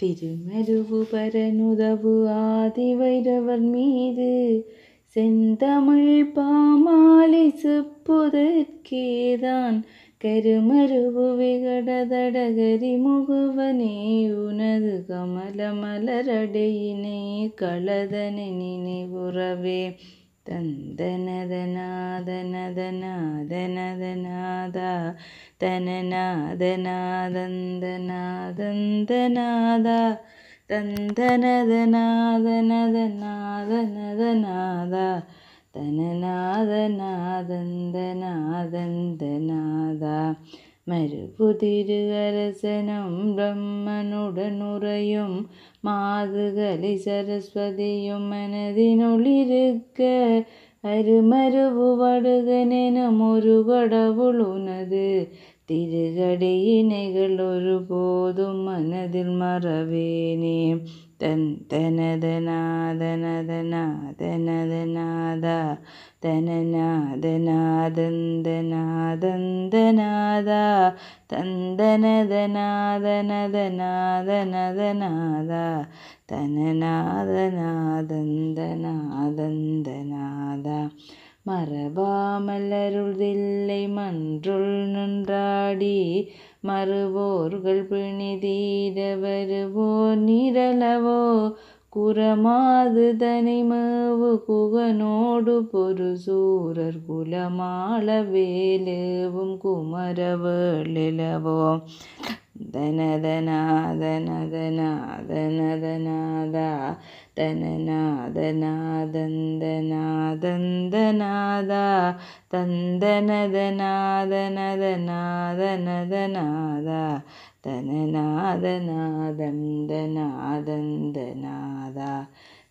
திருமருவுபரனுதவு ஆதி வைரவர் மீது செந்தமிழ் பாமாலி செப்புதற்கேதான் கருமருவு விகடதடகரி முகவனே உனது கமல மலரடையினை களதன நினைவுறவே തന്തനതനാദനതനാദനതനാദ മരുപുതിരുകരസനം ബ്രഹ്മനുടനുറയും மாதுகலை சரஸ்வதியும் மனதினுள்ளிருக்க அருமருவு வடுகனெனும் ஒரு கடவுள் உனது திருகடியினைகள் ஒரு போதும் மனதில் மறவேனே தன் தனதனாதனதனாதனதனாதா தனநாதனாதந்தனாதந்தநாதா தந்தனதனாதனதனாதனதனாதா தனநாதனாதந்தனாதந்தநாதா மரபாமலருதில்லை மன்றுள் நன்றாடி മറുവോർകൾ പിണിതീരവരുവോ നിരലവോ കുറമാതു തനിമേവ് കുകനോടു പൊരു സൂരർ കുലമാളവേലവും കുമരവേളിലവോ ധനധനാ തനനാദനാദന്തനാദന്തനാദ തന്തനദനാദനദനാദനദനാദ തനനാദനാദന്തനാദന്തനാദ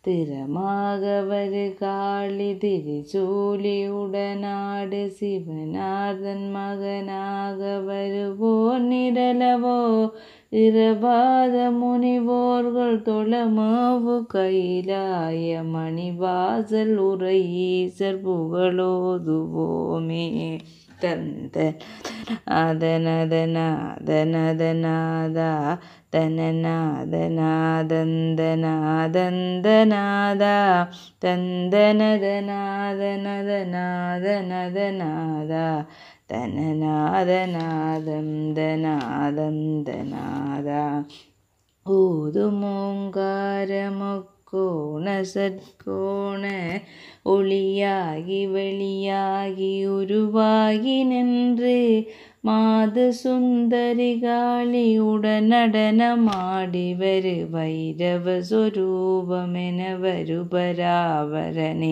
തിരമാകവര് കാളി തിരിച്ചൂലിയുടനാട് ശിവനാഥൻ മകനാകവരുവോ നിരലവോ ഇരവാദ മുനിവോർകൾ തൊളമാവു കൈലായ മണിവാസൽ ഉറയീസർ പുകളോതുവോമേ തന്ത അതനതനാദനതനാദ തനനാദനാദന്തനാദന്തനാദ തന്തനതനാദനതനാദനതനാദ ധനനാദനാദം ധനാദം ധനാദ ഊതുമോങ്കാരമൊക്കോണ സദ്കോണ ഒളിയാകി വെളിയാകി ഉരുവാകി ഉരുവാകിനെന്ന് മാതസുന്ദരികാളിയുടനടനമാടി വരു വൈരവ സ്വരൂപമെന വരുപരാവരനെ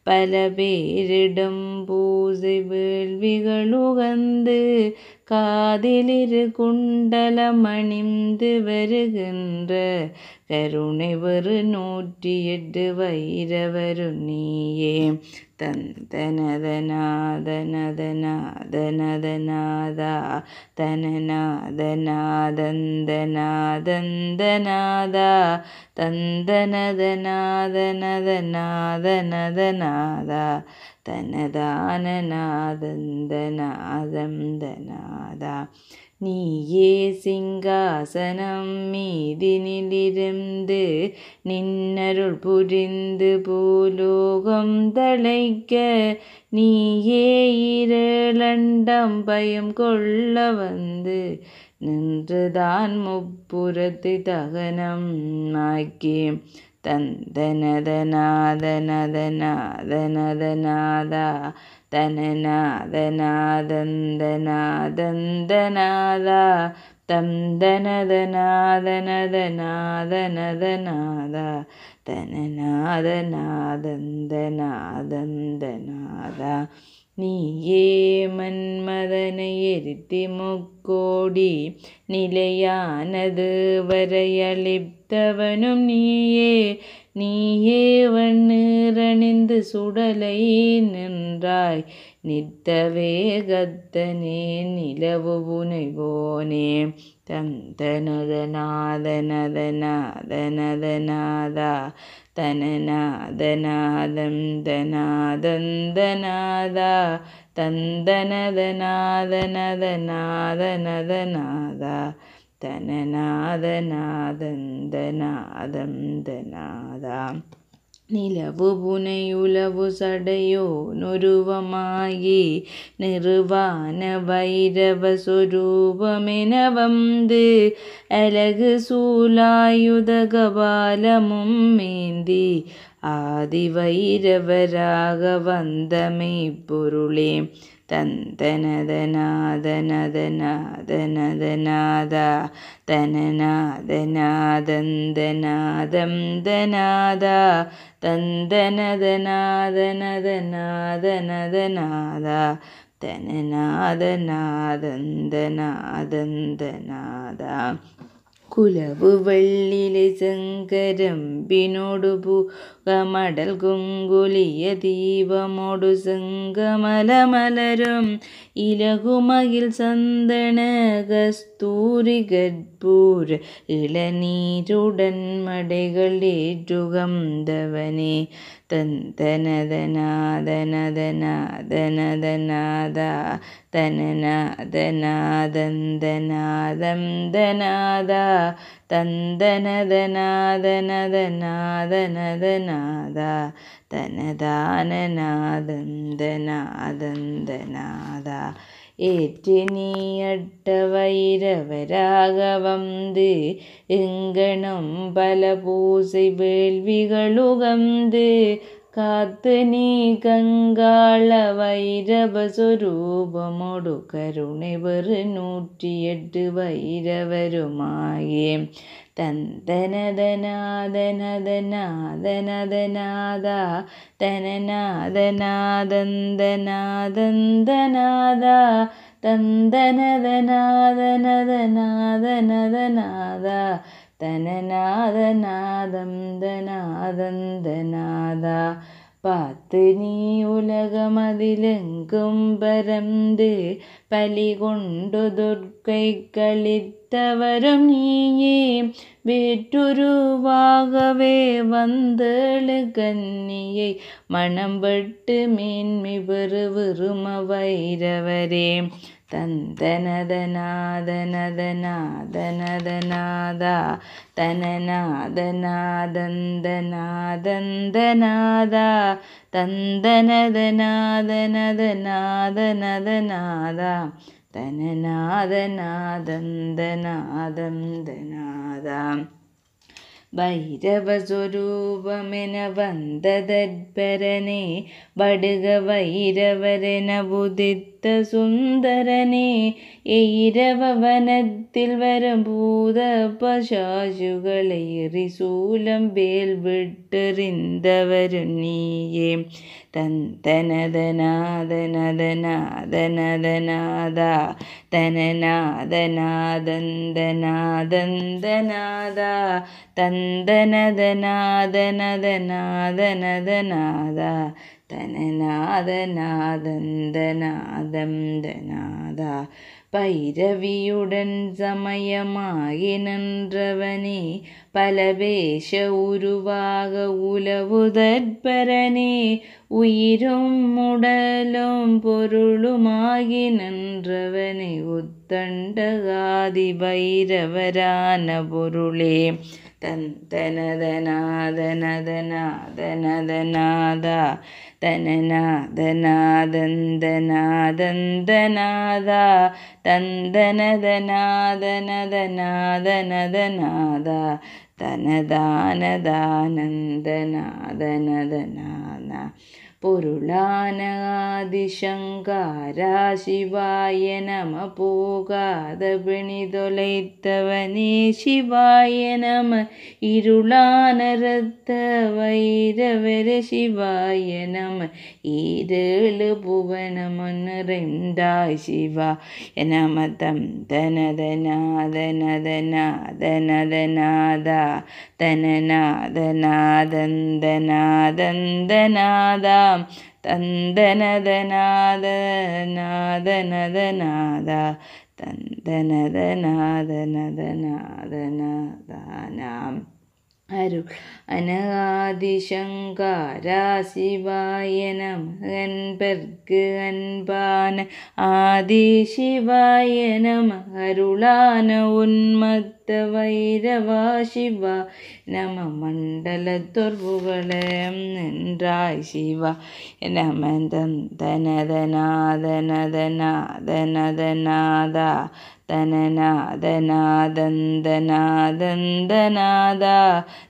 പല പേരിടും പൂസി വേൾവികളുകந்து காதிலிரு குண்டலமணிந்து வருகின்ற கருணை ஒரு நூற்றி எட்டு வைரவரு நீயே தந்தனதநாதனதநாதனதநாதா தனநாதநாதந்தநாதந்தநாதா தந்தனதநாதனதநாதனதனா நாதா தனதான நீயே சிங்காசனம் மீதி நிலிருந்து நின்னருள் புரிந்து பூலோகம் தழைக்க நீயே இருளண்டம் பயம் கொள்ள வந்து நின்றுதான் முப்புறத்தை தகனம் ஆக்கி തൻ நீயே மன்மதனை எரித்தி முக்கோடி நிலையானது வரையளித்தவனும் நீயே நீயே வண்ணீரணிந்து சுடலை நின்றாய் நித்த வேகத்தனே நிலவு புனைவோனே ധനു ധനാദം ധനാദ நிலவு புனையுலவு சடையோ நொருவமாகி நிறுவான வைரவ சொரூபமென வந்து அழகு சூலாயுதகபாலமும் மேந்தி ஆதி வைரவராக வந்தமை பொருளே തൻ തന ധന ധന ധന ധന ധനാദ തനന ധനാദൻ ധനാദം കുലവു വെള്ളിലെ ശങ്കരമ്പിനോടു പൂകമടൽ കുങ്കുലിയ ദീപമോടു സംഗമലമലരും ഇലകുമയിൽ സന്തണ കസ്തൂരി ഗദ്പൂർ ഇളനീരുടൻ മടകളേറ്റുകന്തവനെ തന്തനദനാദനദനാദനദനാദ തനനാദനാദന്തനാദം ധനാദാ തന്തനതനാദനതനാദനതനാദ തനദാനനാദന്തനാദന്തനാദ ഏറ്റുനീയട്ടവൈരവരാഘവം എങ്കണം പല പൂസൈ വേൾവികളുകന്ത് കാത്ത് നീ ഗംഗാള വൈരവ സ്വരൂപമൊടു കരുണിവർ നൂറ്റിയെട്ട് വൈരവരുമായി തന്തനതനാദനതനാദനതനാദ തനനാദനാദന്തനാദന്തനാദ തന്തനതനാദനതനാദനതനാദ தனநாதநாதம் தனாதந்தநாதா பார்த்து நீ உலகமதிலெங்கும் பரந்து பலி கொண்டு துர்க்கை கழித்தவரும் நீயே வேற்றுருவாகவே வந்தழு கன்னியை மணம்பட்டு மேன்மை பெறு பெறுவிரும வைரவரே തന്തനതനാദനതനാദനതനാദ തനനാദനാദന്തനാദന്തനാദ ഭൈരവസ്വരൂപമെന വടുക വൈരവരന ചിത്തസുന്ദരനെ എയിരവനത്തിൽ വരും ഭൂതപശാശുകളേറി ശൂലം വേൽ വിട്ടെറിന്തവരും നീയേ തന്തനതനാദനതനാദനതനാദ തനനാദനാദന്തനാദന്തനാദ തന്തനതനാദനതനാദനതനാദ തനനാദനാദന്തനാദം ദനാദ பைரவியுடன் சமயமாகி நின்றவனே பலவேஷ உருவாக உலவுதற்பரனே உயிரும் உடலும் பொருளுமாகி நின்றவனே உத்தண்டகாதி பைரவரான பொருளே தன் தனநாதந்தநாதந்தநாதந்தநாதா தந்தனதநாதனதநாதனதநாதா തനദാനദാനന്ദനാദനദനാന പൊരുളാനാദിശങ്കാരാ ശിവായ നമ പോകാത പിണിതൊലൈത്തവനേ ശിവായ നമ ഇരുളാനരത്ത വൈരവര ശിവായ നമ ഭുവനം ഈരേളു ഭുവനമൊന്നറിന്താ ശിവ എനമതം ധനധനാധനധനാധനധനാദ തനനാദനാദന്തനാദന്തനാദ തന്തനധനാദനാദനധനാദ തന്തനധനാദനധനാദനദാനാം അരുൾ അനകാദിശങ്കാരാശിവായ നമകൻപർക്ക് അൻപാന ആദിശിവായ നമ അരുളാന ഉന്മത്ത വൈരവാ ശിവ നമ മണ്ഡലത്തൊർവുകളെ നിൻറായ് ശിവ നമ തനതനാദനതനാദനതനാദ तननादनादं दनादन्दनाद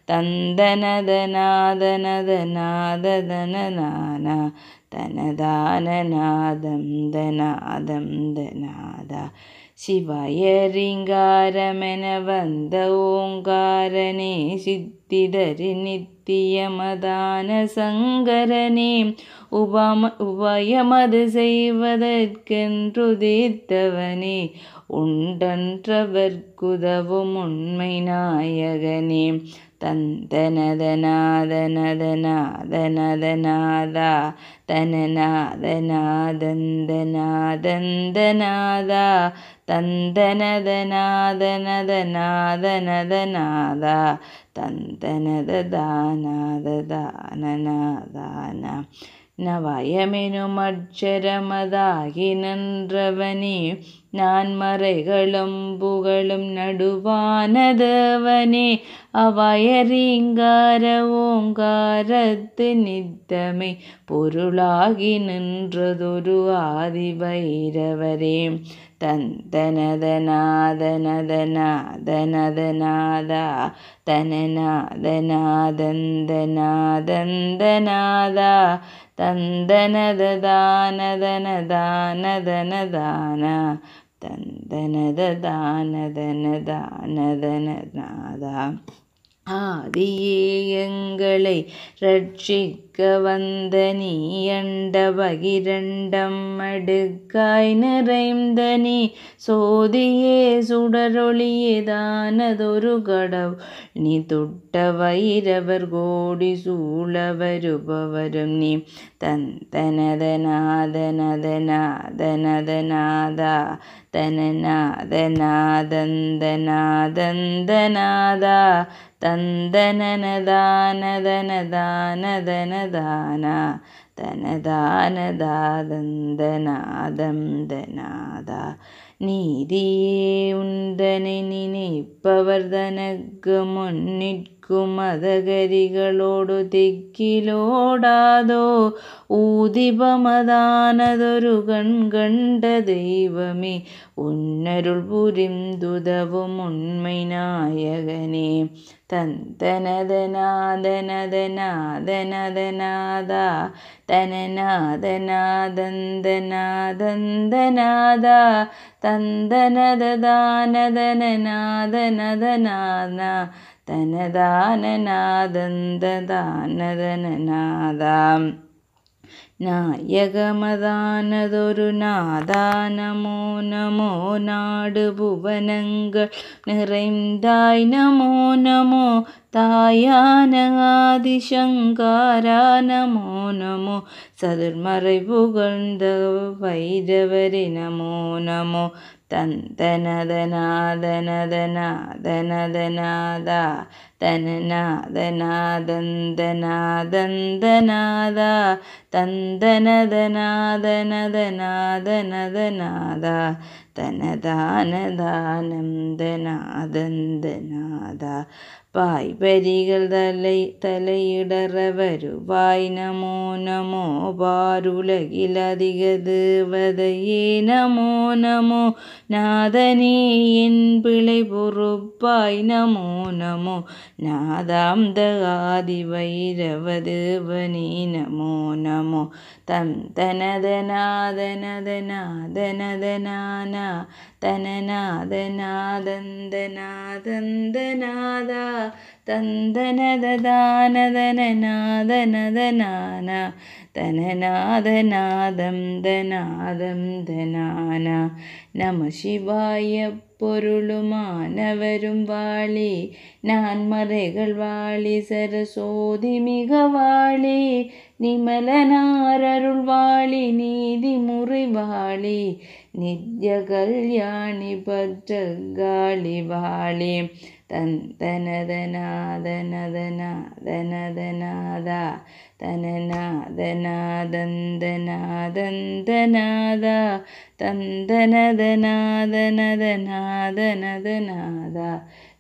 तन्दन दनादन दनादननाना तन दाननादं दनादं दनाद शिवरिङ्गारमनवन्दङ्कारने सिद्धिदरि உபாம உபயமது செய்வதற்கென்றுதிர்த்தவனே உண்டன்றவர்க்குதவும் உண்மை நாயகனே தந்தனதநாதனதநாதனதநாதா தனநாதநாதந்தநாதந்தநாதா தந்தனதநாதனதநாதனதநாதா தந்தனததாநாததானநாதான நவயமெனுமட்சரமதாகி நன்றவனே நான்மறைகளும் புகழும் நடுவானதவனே அவயரீங்கார ஓங்காரத்து நித்தமை பொருளாகி நின்றதொரு ஆதிபைரவரே தன் தனதநாதனதநாதனதநாதநாதா தனநாதநாதந்தநாதந்தநாதா தந்தனததானதனதானதனதான தந்தனததானதனதானதனநாதா ஆதியே எங்களை ரட்சிக்க மிக்க பகிரண்டம் അടുക്കായ് நிறைந்த நீ சோதியே சுடரொளியே தானதொரு തൊട്ട വൈരവർ കോടി സൂളവരുപവരും നീ തൻ തനതനാദനതനാദനതനാദ തന്തനനദാനദനദാനദന ധനദാന தனதானதாதந்தநாதம் தனாதா நீதியே உந்தனை நினைப்பவர் தனக்கு முன்னிற்கும் மதகரிகளோடு திக்கிலோடாதோ ஊதிபமதானதொரு கண் கண்ட தெய்வமே உன்னருள் புரிந்துதவும் உண்மை நாயகனே തൻ തന ധനാധനധനാധനധനാദ തനനാദനാദന്തനാദന്തനാദ തന്തനദാനധനനാദനധനാദന തനദാനനാദന്തദാനധനനാദാം नायक मदानदुरुना दानमो नमो नमो नाडु भुवनंग निरेंद्राय नमो नमो तायान आदि नमो नमो सधर्मराय वगुंद वैदवेरि नमो नमो തൻ ധന ധന ധന തന്തന ധനാദന ധനാദനധനാദ ധനദാനദാനം ധനാദന്തനാദ പായ്പരികൾ തലൈ തലയിടറ വരുവായ് നമോ നമോ പാരുലകിലധിക ദേവതയേ നമോ നമോ നാഥനേ എൻ പിളை பொறுப்பாய் நமோ நமோ நாதாந்தகாதி வைரவதேவனே நமோ நமோ தம் தனதநாதனதநாதனதனானா തനനാദനാദന്തനാദന്തനാദ തന്തനദാനദനനാദനദനാന തനനാദനാദം ദനാദം ദനാന നമ ശിവായ പൊരുളുമാനവരും വാളി നാൻമറകൾ വാളി സരസ്വതി മികവാളി നിമലനാരരുൾവാളി നീതി മുറിവാളി നിത്യ കല്യാണി പറ്റി വാളി തൻ തനതനാദനതനാദനതനാദ തനനാദനാദന്തനാദന്തനാദ തന്തനതനാദനതനാദനതനാദ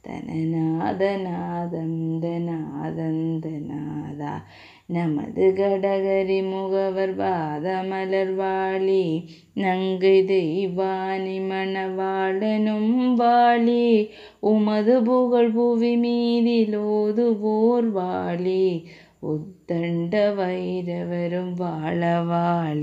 തനനാദനാദന്തനാദന്തനാദ நமது கடகரி முகவர் பாதமலர் வாழி நங்கை தெய்வானி மணவாளனும் வாழி உமது புகழ் புவி மீதிலோது போர் வாழி உத்தண்ட வைரவரும் வாழ